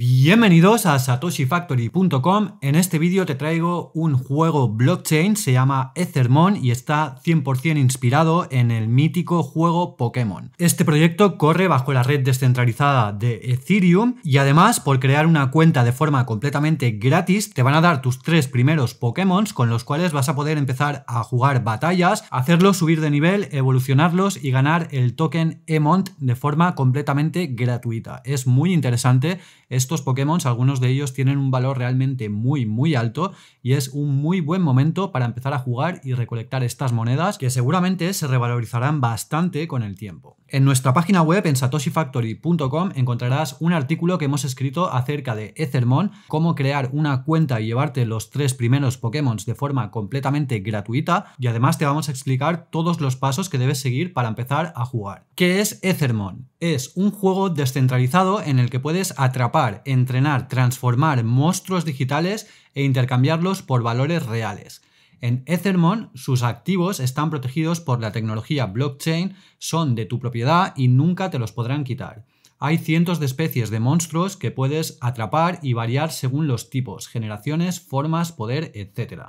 Bienvenidos a satoshifactory.com. En este vídeo te traigo un juego blockchain, se llama Ethermon y está 100% inspirado en el mítico juego Pokémon. Este proyecto corre bajo la red descentralizada de Ethereum y además por crear una cuenta de forma completamente gratis te van a dar tus tres primeros Pokémon con los cuales vas a poder empezar a jugar batallas, hacerlos subir de nivel, evolucionarlos y ganar el token Emont de forma completamente gratuita. Es muy interesante estos Pokémon, algunos de ellos tienen un valor realmente muy, muy alto y es un muy buen momento para empezar a jugar y recolectar estas monedas que seguramente se revalorizarán bastante con el tiempo. En nuestra página web en satoshifactory.com encontrarás un artículo que hemos escrito acerca de Ethermon, cómo crear una cuenta y llevarte los tres primeros Pokémon de forma completamente gratuita y además te vamos a explicar todos los pasos que debes seguir para empezar a jugar. ¿Qué es Ethermon? Es un juego descentralizado en el que puedes atrapar, entrenar, transformar monstruos digitales e intercambiarlos por valores reales. En Ethermon, sus activos están protegidos por la tecnología blockchain, son de tu propiedad y nunca te los podrán quitar. Hay cientos de especies de monstruos que puedes atrapar y variar según los tipos, generaciones, formas, poder, etc.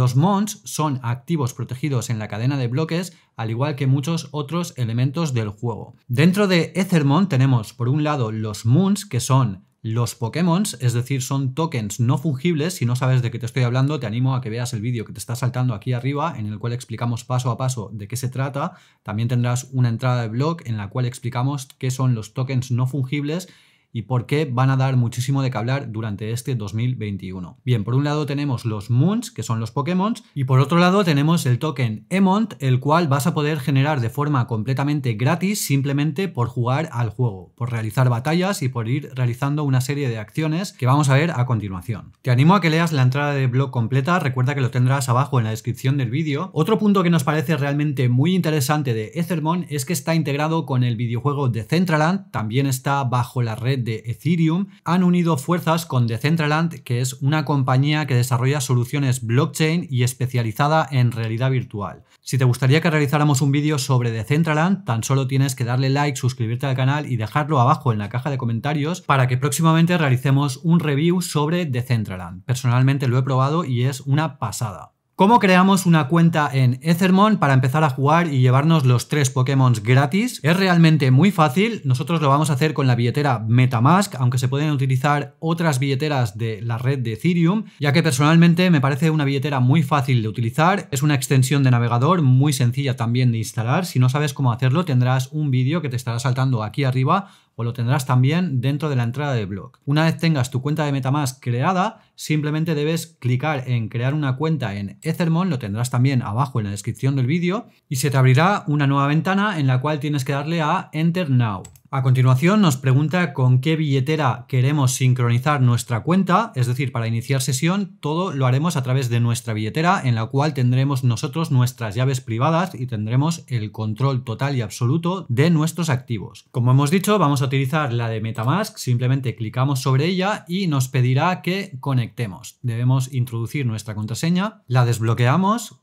Los mons son activos protegidos en la cadena de bloques, al igual que muchos otros elementos del juego. Dentro de Ethermon tenemos por un lado los moons, que son los Pokémon, es decir, son tokens no fungibles. Si no sabes de qué te estoy hablando, te animo a que veas el vídeo que te está saltando aquí arriba, en el cual explicamos paso a paso de qué se trata. También tendrás una entrada de blog en la cual explicamos qué son los tokens no fungibles y por qué van a dar muchísimo de qué hablar durante este 2021. Bien, por un lado tenemos los Moons, que son los Pokémon, y por otro lado tenemos el token Emont, el cual vas a poder generar de forma completamente gratis simplemente por jugar al juego, por realizar batallas y por ir realizando una serie de acciones que vamos a ver a continuación. Te animo a que leas la entrada de blog completa, recuerda que lo tendrás abajo en la descripción del vídeo. Otro punto que nos parece realmente muy interesante de Ethermon es que está integrado con el videojuego de Centraland, también está bajo la red de Ethereum han unido fuerzas con Decentraland, que es una compañía que desarrolla soluciones blockchain y especializada en realidad virtual. Si te gustaría que realizáramos un vídeo sobre Decentraland, tan solo tienes que darle like, suscribirte al canal y dejarlo abajo en la caja de comentarios para que próximamente realicemos un review sobre Decentraland. Personalmente lo he probado y es una pasada. ¿Cómo creamos una cuenta en Ethermon para empezar a jugar y llevarnos los tres Pokémon gratis? Es realmente muy fácil, nosotros lo vamos a hacer con la billetera Metamask, aunque se pueden utilizar otras billeteras de la red de Ethereum, ya que personalmente me parece una billetera muy fácil de utilizar, es una extensión de navegador muy sencilla también de instalar, si no sabes cómo hacerlo tendrás un vídeo que te estará saltando aquí arriba o lo tendrás también dentro de la entrada de blog. Una vez tengas tu cuenta de Metamask creada, simplemente debes clicar en crear una cuenta en Ethermon, lo tendrás también abajo en la descripción del vídeo, y se te abrirá una nueva ventana en la cual tienes que darle a Enter Now. A continuación nos pregunta con qué billetera queremos sincronizar nuestra cuenta, es decir, para iniciar sesión todo lo haremos a través de nuestra billetera en la cual tendremos nosotros nuestras llaves privadas y tendremos el control total y absoluto de nuestros activos. Como hemos dicho, vamos a utilizar la de Metamask, simplemente clicamos sobre ella y nos pedirá que conectemos. Debemos introducir nuestra contraseña, la desbloqueamos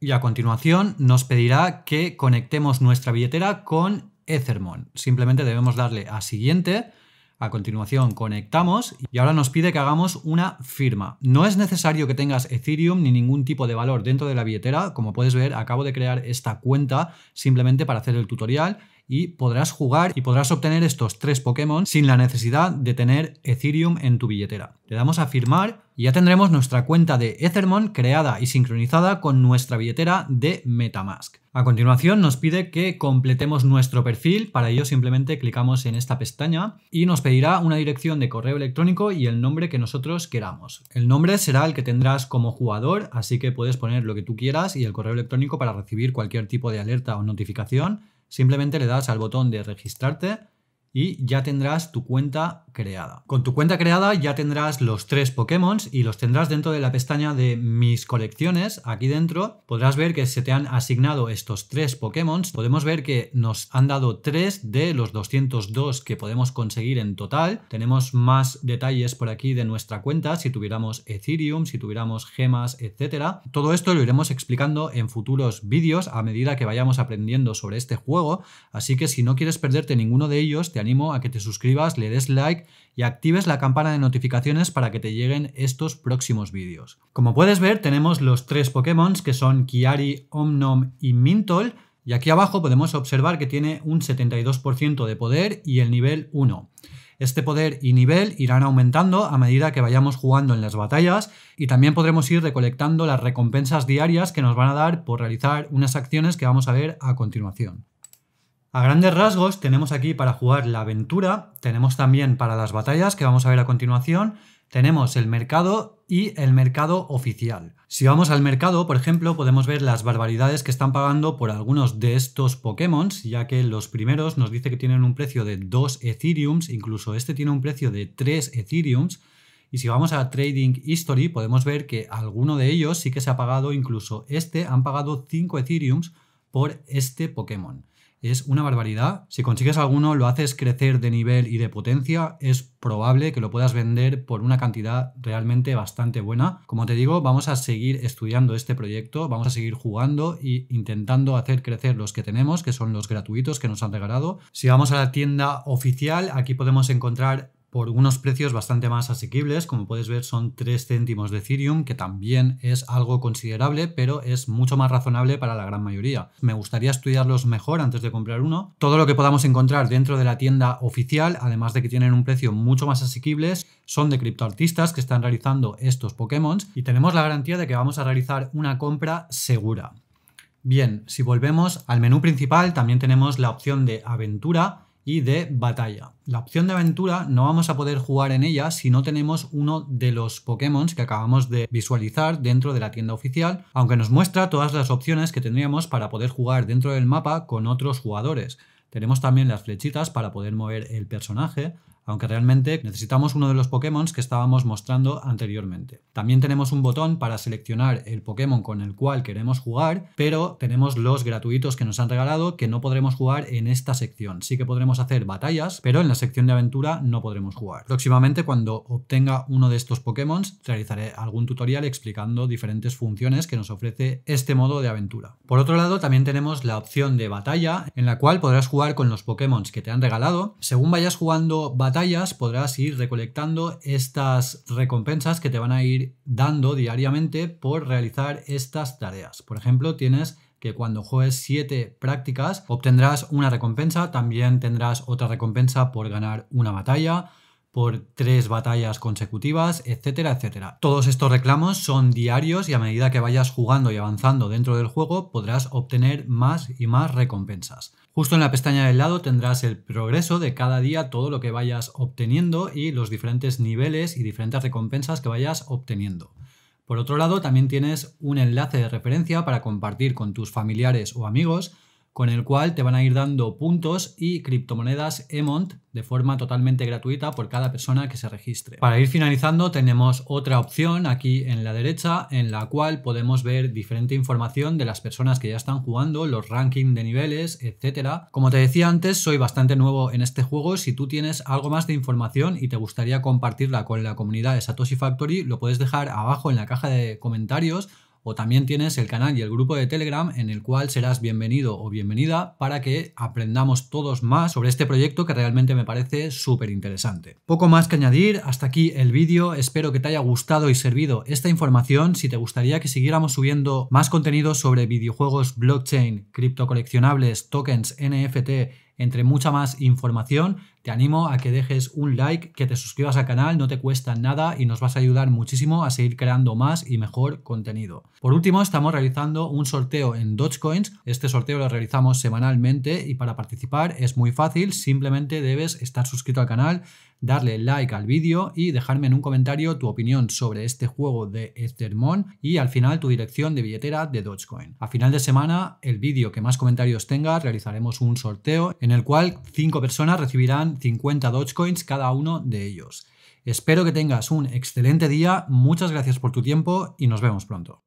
y a continuación nos pedirá que conectemos nuestra billetera con Ethermon. Simplemente debemos darle a siguiente, a continuación conectamos y ahora nos pide que hagamos una firma. No es necesario que tengas Ethereum ni ningún tipo de valor dentro de la billetera. Como puedes ver, acabo de crear esta cuenta simplemente para hacer el tutorial y podrás jugar y podrás obtener estos tres Pokémon sin la necesidad de tener Ethereum en tu billetera. Le damos a firmar y ya tendremos nuestra cuenta de Ethermon creada y sincronizada con nuestra billetera de Metamask. A continuación nos pide que completemos nuestro perfil, para ello simplemente clicamos en esta pestaña y nos pedirá una dirección de correo electrónico y el nombre que nosotros queramos. El nombre será el que tendrás como jugador, así que puedes poner lo que tú quieras y el correo electrónico para recibir cualquier tipo de alerta o notificación Simplemente le das al botón de registrarte y ya tendrás tu cuenta creada. Con tu cuenta creada ya tendrás los tres Pokémon y los tendrás dentro de la pestaña de mis colecciones. Aquí dentro podrás ver que se te han asignado estos tres Pokémon. Podemos ver que nos han dado tres de los 202 que podemos conseguir en total. Tenemos más detalles por aquí de nuestra cuenta si tuviéramos Ethereum, si tuviéramos gemas, etcétera. Todo esto lo iremos explicando en futuros vídeos a medida que vayamos aprendiendo sobre este juego. Así que si no quieres perderte ninguno de ellos, te animo a que te suscribas, le des like y actives la campana de notificaciones para que te lleguen estos próximos vídeos. Como puedes ver, tenemos los tres Pokémon que son Kiari, Omnom y Mintol, y aquí abajo podemos observar que tiene un 72% de poder y el nivel 1. Este poder y nivel irán aumentando a medida que vayamos jugando en las batallas y también podremos ir recolectando las recompensas diarias que nos van a dar por realizar unas acciones que vamos a ver a continuación. A grandes rasgos tenemos aquí para jugar la aventura, tenemos también para las batallas que vamos a ver a continuación, tenemos el mercado y el mercado oficial. Si vamos al mercado, por ejemplo, podemos ver las barbaridades que están pagando por algunos de estos Pokémon, ya que los primeros nos dice que tienen un precio de 2 Ethereums, incluso este tiene un precio de 3 Ethereums, y si vamos a Trading History podemos ver que alguno de ellos sí que se ha pagado, incluso este han pagado 5 Ethereums por este Pokémon es una barbaridad. Si consigues alguno, lo haces crecer de nivel y de potencia, es probable que lo puedas vender por una cantidad realmente bastante buena. Como te digo, vamos a seguir estudiando este proyecto, vamos a seguir jugando e intentando hacer crecer los que tenemos, que son los gratuitos que nos han regalado. Si vamos a la tienda oficial, aquí podemos encontrar por unos precios bastante más asequibles, como puedes ver son 3 céntimos de Ethereum, que también es algo considerable, pero es mucho más razonable para la gran mayoría. Me gustaría estudiarlos mejor antes de comprar uno. Todo lo que podamos encontrar dentro de la tienda oficial, además de que tienen un precio mucho más asequible, son de criptoartistas que están realizando estos Pokémon y tenemos la garantía de que vamos a realizar una compra segura. Bien, si volvemos al menú principal, también tenemos la opción de aventura, y de batalla. La opción de aventura no vamos a poder jugar en ella si no tenemos uno de los Pokémon que acabamos de visualizar dentro de la tienda oficial, aunque nos muestra todas las opciones que tendríamos para poder jugar dentro del mapa con otros jugadores. Tenemos también las flechitas para poder mover el personaje, aunque realmente necesitamos uno de los Pokémon que estábamos mostrando anteriormente. También tenemos un botón para seleccionar el Pokémon con el cual queremos jugar, pero tenemos los gratuitos que nos han regalado que no podremos jugar en esta sección. Sí que podremos hacer batallas, pero en la sección de aventura no podremos jugar. Próximamente, cuando obtenga uno de estos Pokémon, realizaré algún tutorial explicando diferentes funciones que nos ofrece este modo de aventura. Por otro lado, también tenemos la opción de batalla, en la cual podrás jugar con los Pokémon que te han regalado. Según vayas jugando batalla, podrás ir recolectando estas recompensas que te van a ir dando diariamente por realizar estas tareas. Por ejemplo, tienes que cuando juegues 7 prácticas obtendrás una recompensa, también tendrás otra recompensa por ganar una batalla, por tres batallas consecutivas, etcétera, etcétera. Todos estos reclamos son diarios y a medida que vayas jugando y avanzando dentro del juego podrás obtener más y más recompensas. Justo en la pestaña del lado tendrás el progreso de cada día, todo lo que vayas obteniendo y los diferentes niveles y diferentes recompensas que vayas obteniendo. Por otro lado, también tienes un enlace de referencia para compartir con tus familiares o amigos con el cual te van a ir dando puntos y criptomonedas EMONT de forma totalmente gratuita por cada persona que se registre. Para ir finalizando tenemos otra opción aquí en la derecha en la cual podemos ver diferente información de las personas que ya están jugando, los rankings de niveles, etcétera. Como te decía antes, soy bastante nuevo en este juego. Si tú tienes algo más de información y te gustaría compartirla con la comunidad de Satoshi Factory, lo puedes dejar abajo en la caja de comentarios o también tienes el canal y el grupo de Telegram en el cual serás bienvenido o bienvenida para que aprendamos todos más sobre este proyecto que realmente me parece súper interesante. Poco más que añadir, hasta aquí el vídeo, espero que te haya gustado y servido esta información. Si te gustaría que siguiéramos subiendo más contenido sobre videojuegos, blockchain, criptocoleccionables, tokens, NFT, entre mucha más información. Te animo a que dejes un like, que te suscribas al canal, no te cuesta nada y nos vas a ayudar muchísimo a seguir creando más y mejor contenido. Por último, estamos realizando un sorteo en Dogecoins. Este sorteo lo realizamos semanalmente y para participar es muy fácil, simplemente debes estar suscrito al canal, darle like al vídeo y dejarme en un comentario tu opinión sobre este juego de Ethermon y al final tu dirección de billetera de Dogecoin. A final de semana, el vídeo que más comentarios tenga, realizaremos un sorteo en el cual 5 personas recibirán 50 Dogecoins cada uno de ellos. Espero que tengas un excelente día, muchas gracias por tu tiempo y nos vemos pronto.